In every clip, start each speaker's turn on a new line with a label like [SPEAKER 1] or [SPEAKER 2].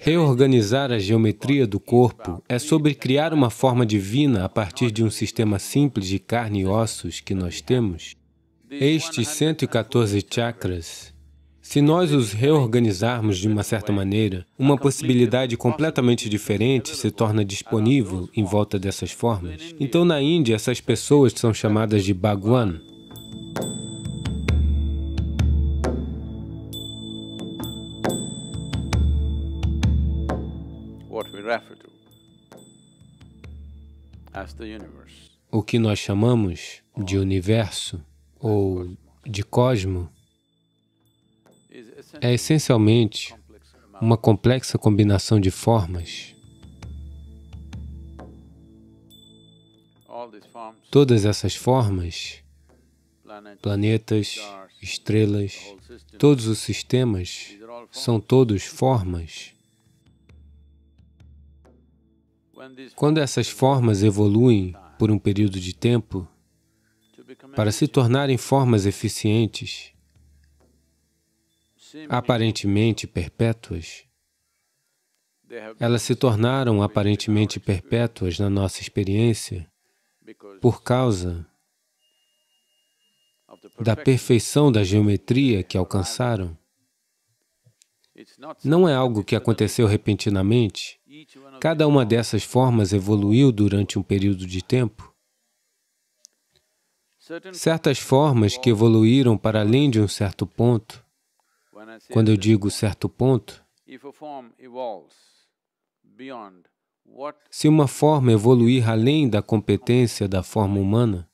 [SPEAKER 1] Reorganizar a geometria do corpo é sobre criar uma forma divina a partir de um sistema simples de carne e ossos que nós temos. Estes 114 chakras, se nós os reorganizarmos de uma certa maneira, uma possibilidade completamente diferente se torna disponível em volta dessas formas. Então, na Índia, essas pessoas são chamadas de Bhagwan, O que nós chamamos de universo ou de cosmo é essencialmente uma complexa combinação de formas. Todas essas formas, planetas, estrelas, todos os sistemas, são todos formas. Quando essas formas evoluem por um período de tempo, para se tornarem formas eficientes, aparentemente perpétuas, elas se tornaram aparentemente perpétuas na nossa experiência por causa da perfeição da geometria que alcançaram. Não é algo que aconteceu repentinamente, Cada uma dessas formas evoluiu durante um período de tempo. Certas formas que evoluíram para além de um certo ponto, quando eu digo certo ponto, se uma forma evoluir além da competência da forma humana,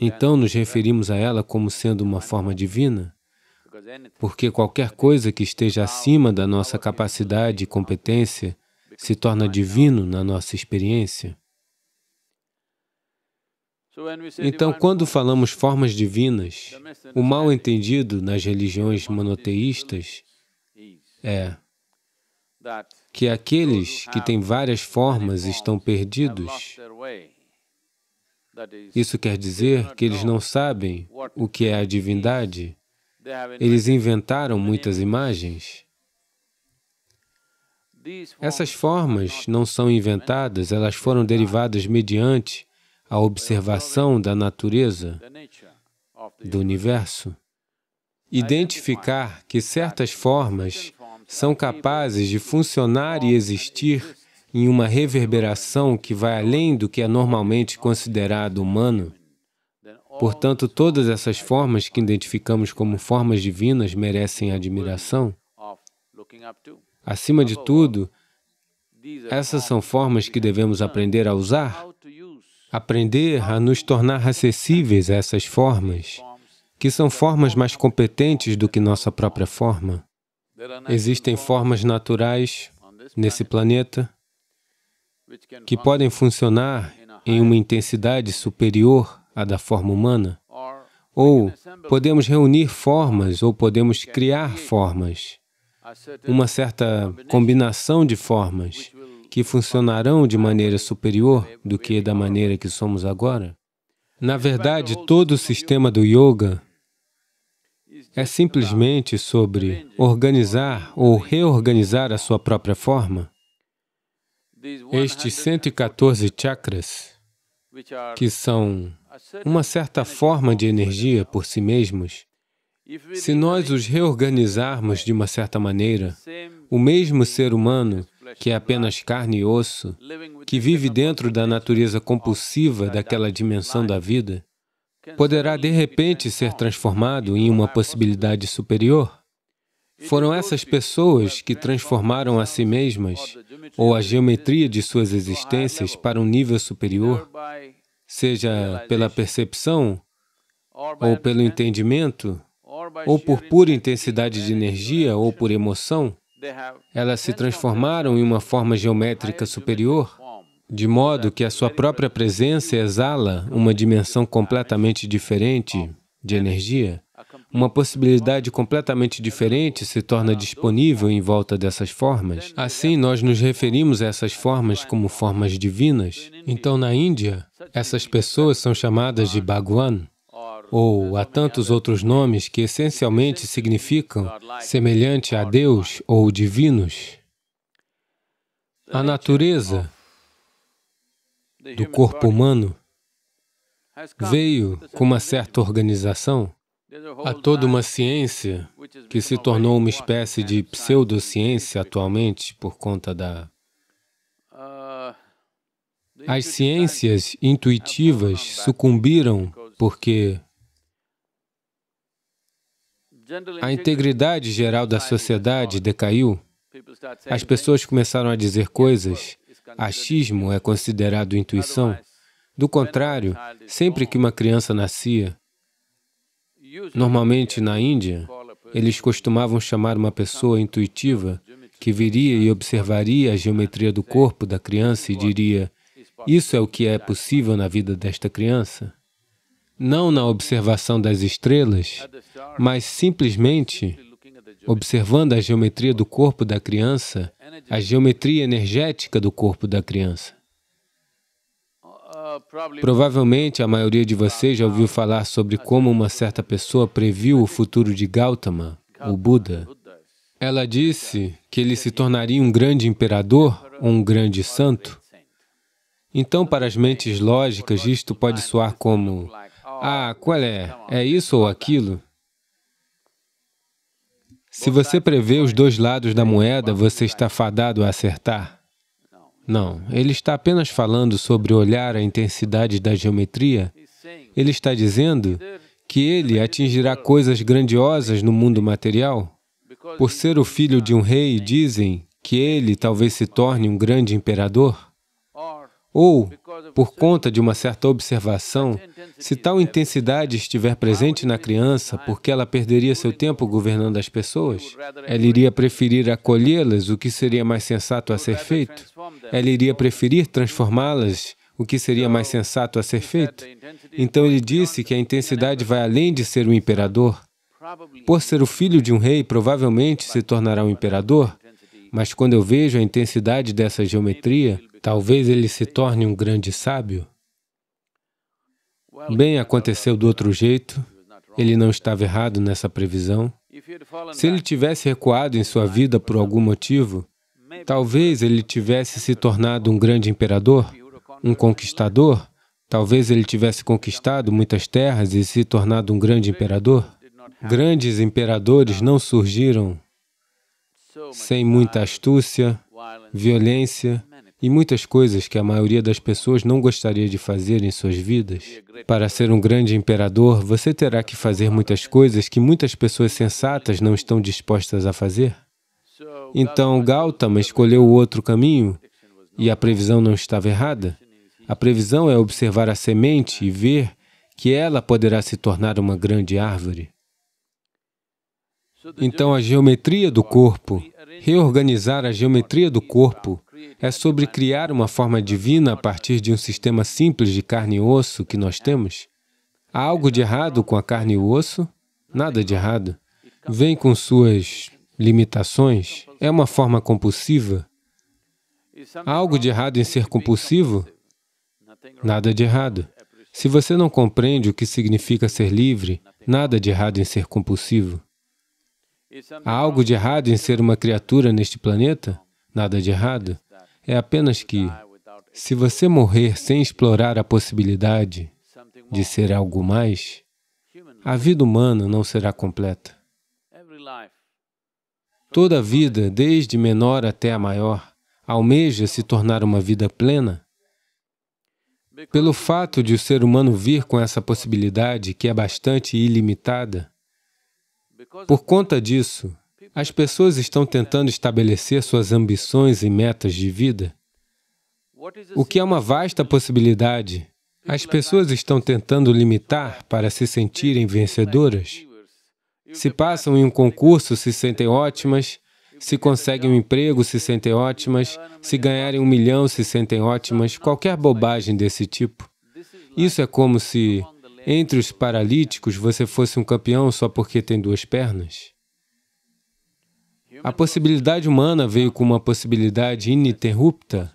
[SPEAKER 1] então nos referimos a ela como sendo uma forma divina? porque qualquer coisa que esteja acima da nossa capacidade e competência se torna divino na nossa experiência. Então, quando falamos formas divinas, o mal entendido nas religiões monoteístas é que aqueles que têm várias formas estão perdidos. Isso quer dizer que eles não sabem o que é a divindade eles inventaram muitas imagens. Essas formas não são inventadas, elas foram derivadas mediante a observação da natureza do universo. Identificar que certas formas são capazes de funcionar e existir em uma reverberação que vai além do que é normalmente considerado humano Portanto, todas essas formas que identificamos como formas divinas merecem admiração. Acima de tudo, essas são formas que devemos aprender a usar, aprender a nos tornar acessíveis a essas formas, que são formas mais competentes do que nossa própria forma. Existem formas naturais nesse planeta que podem funcionar em uma intensidade superior a da forma humana, ou podemos reunir formas, ou podemos criar formas, uma certa combinação de formas que funcionarão de maneira superior do que da maneira que somos agora. Na verdade, todo o sistema do yoga é simplesmente sobre organizar ou reorganizar a sua própria forma. Estes 114 chakras que são uma certa forma de energia por si mesmos, se nós os reorganizarmos de uma certa maneira, o mesmo ser humano, que é apenas carne e osso, que vive dentro da natureza compulsiva daquela dimensão da vida, poderá de repente ser transformado em uma possibilidade superior. Foram essas pessoas que transformaram a si mesmas ou a geometria de suas existências para um nível superior, seja pela percepção, ou pelo entendimento, ou por pura intensidade de energia, ou por emoção, elas se transformaram em uma forma geométrica superior, de modo que a sua própria presença exala uma dimensão completamente diferente de energia uma possibilidade completamente diferente se torna disponível em volta dessas formas. Assim, nós nos referimos a essas formas como formas divinas. Então, na Índia, essas pessoas são chamadas de Bhagwan, ou há tantos outros nomes que essencialmente significam semelhante a Deus ou divinos. A natureza do corpo humano veio com uma certa organização Há toda uma ciência que se tornou uma espécie de pseudociência atualmente por conta da... As ciências intuitivas sucumbiram porque a integridade geral da sociedade decaiu. As pessoas começaram a dizer coisas. Achismo é considerado intuição. Do contrário, sempre que uma criança nascia, Normalmente, na Índia, eles costumavam chamar uma pessoa intuitiva que viria e observaria a geometria do corpo da criança e diria, isso é o que é possível na vida desta criança. Não na observação das estrelas, mas simplesmente observando a geometria do corpo da criança, a geometria energética do corpo da criança. Provavelmente a maioria de vocês já ouviu falar sobre como uma certa pessoa previu o futuro de Gautama, o Buda. Ela disse que ele se tornaria um grande imperador ou um grande santo. Então, para as mentes lógicas, isto pode soar como ah, qual é? É isso ou aquilo? Se você prevê os dois lados da moeda, você está fadado a acertar. Não, ele está apenas falando sobre olhar a intensidade da geometria. Ele está dizendo que ele atingirá coisas grandiosas no mundo material. Por ser o filho de um rei, dizem que ele talvez se torne um grande imperador. Ou, por conta de uma certa observação, se tal intensidade estiver presente na criança porque ela perderia seu tempo governando as pessoas, ela iria preferir acolhê-las, o que seria mais sensato a ser feito, ela iria preferir transformá-las, o que seria mais sensato a ser feito. Então ele disse que a intensidade vai além de ser um imperador. Por ser o filho de um rei, provavelmente se tornará um imperador, mas quando eu vejo a intensidade dessa geometria, Talvez ele se torne um grande sábio? Bem, aconteceu do outro jeito. Ele não estava errado nessa previsão. Se ele tivesse recuado em sua vida por algum motivo, talvez ele tivesse se tornado um grande imperador, um conquistador. Talvez ele tivesse conquistado muitas terras e se tornado um grande imperador. Grandes imperadores não surgiram sem muita astúcia, violência e muitas coisas que a maioria das pessoas não gostaria de fazer em suas vidas. Para ser um grande imperador, você terá que fazer muitas coisas que muitas pessoas sensatas não estão dispostas a fazer. Então, Gautama escolheu o outro caminho e a previsão não estava errada. A previsão é observar a semente e ver que ela poderá se tornar uma grande árvore. Então, a geometria do corpo Reorganizar a geometria do corpo é sobre criar uma forma divina a partir de um sistema simples de carne e osso que nós temos? Há algo de errado com a carne e o osso? Nada de errado. Vem com suas limitações? É uma forma compulsiva? Há algo de errado em ser compulsivo? Nada de errado. Se você não compreende o que significa ser livre, nada de errado em ser compulsivo. Há algo de errado em ser uma criatura neste planeta? Nada de errado. É apenas que, se você morrer sem explorar a possibilidade de ser algo mais, a vida humana não será completa. Toda vida, desde menor até a maior, almeja se tornar uma vida plena pelo fato de o ser humano vir com essa possibilidade que é bastante ilimitada, por conta disso, as pessoas estão tentando estabelecer suas ambições e metas de vida, o que é uma vasta possibilidade. As pessoas estão tentando limitar para se sentirem vencedoras. Se passam em um concurso, se sentem ótimas. Se conseguem um emprego, se sentem ótimas. Se ganharem um milhão, se sentem ótimas. Qualquer bobagem desse tipo. Isso é como se entre os paralíticos você fosse um campeão só porque tem duas pernas? A possibilidade humana veio com uma possibilidade ininterrupta.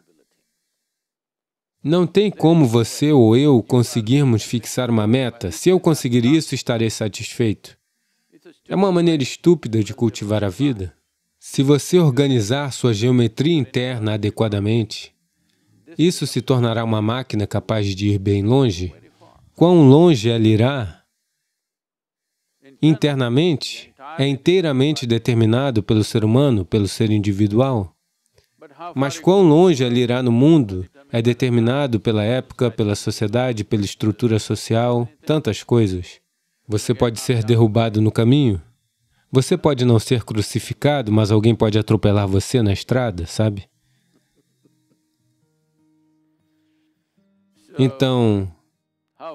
[SPEAKER 1] Não tem como você ou eu conseguirmos fixar uma meta. Se eu conseguir isso, estarei satisfeito. É uma maneira estúpida de cultivar a vida. Se você organizar sua geometria interna adequadamente, isso se tornará uma máquina capaz de ir bem longe quão longe ela irá, internamente, é inteiramente determinado pelo ser humano, pelo ser individual. Mas quão longe ela irá no mundo é determinado pela época, pela sociedade, pela estrutura social, tantas coisas. Você pode ser derrubado no caminho. Você pode não ser crucificado, mas alguém pode atropelar você na estrada, sabe? Então,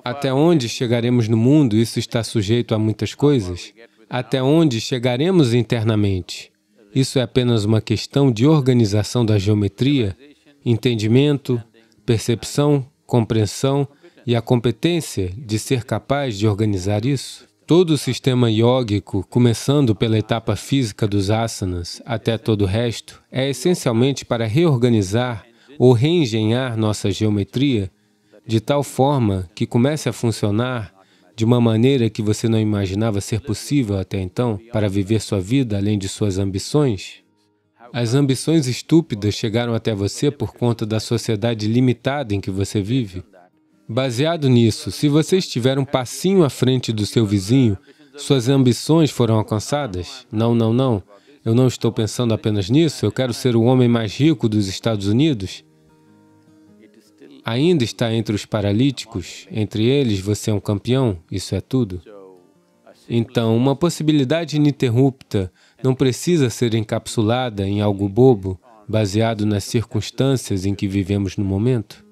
[SPEAKER 1] até onde chegaremos no mundo, isso está sujeito a muitas coisas. Até onde chegaremos internamente? Isso é apenas uma questão de organização da geometria, entendimento, percepção, compreensão e a competência de ser capaz de organizar isso. Todo o sistema iógico, começando pela etapa física dos asanas até todo o resto, é essencialmente para reorganizar ou reengenhar nossa geometria de tal forma que comece a funcionar de uma maneira que você não imaginava ser possível até então para viver sua vida além de suas ambições? As ambições estúpidas chegaram até você por conta da sociedade limitada em que você vive. Baseado nisso, se você estiver um passinho à frente do seu vizinho, suas ambições foram alcançadas? Não, não, não. Eu não estou pensando apenas nisso, eu quero ser o homem mais rico dos Estados Unidos ainda está entre os paralíticos, entre eles você é um campeão, isso é tudo. Então, uma possibilidade ininterrupta não precisa ser encapsulada em algo bobo, baseado nas circunstâncias em que vivemos no momento.